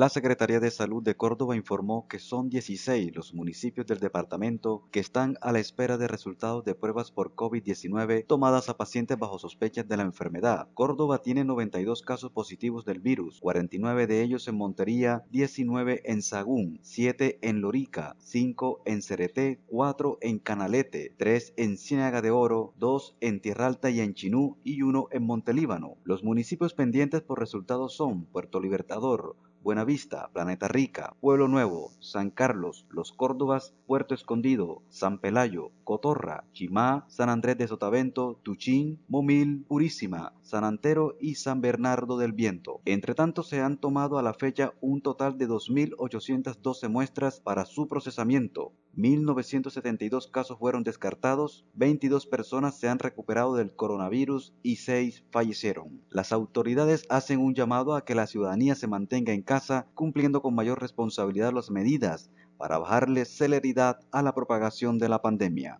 La Secretaría de Salud de Córdoba informó que son 16 los municipios del departamento que están a la espera de resultados de pruebas por COVID-19 tomadas a pacientes bajo sospecha de la enfermedad. Córdoba tiene 92 casos positivos del virus, 49 de ellos en Montería, 19 en Sagún, 7 en Lorica, 5 en Cereté, 4 en Canalete, 3 en Ciénaga de Oro, 2 en Tierralta y en Chinú y 1 en Montelíbano. Los municipios pendientes por resultados son Puerto Libertador, Buenavista, Planeta Rica, Pueblo Nuevo, San Carlos, Los Córdobas, Puerto Escondido, San Pelayo, Cotorra, Chimá, San Andrés de Sotavento, Tuchín, Momil, Purísima, San Antero y San Bernardo del Viento. Entre tanto, se han tomado a la fecha un total de 2.812 muestras para su procesamiento, 1.972 casos fueron descartados, 22 personas se han recuperado del coronavirus y 6 fallecieron. Las autoridades hacen un llamado a que la ciudadanía se mantenga en casa, cumpliendo con mayor responsabilidad las medidas para bajarle celeridad a la propagación de la pandemia.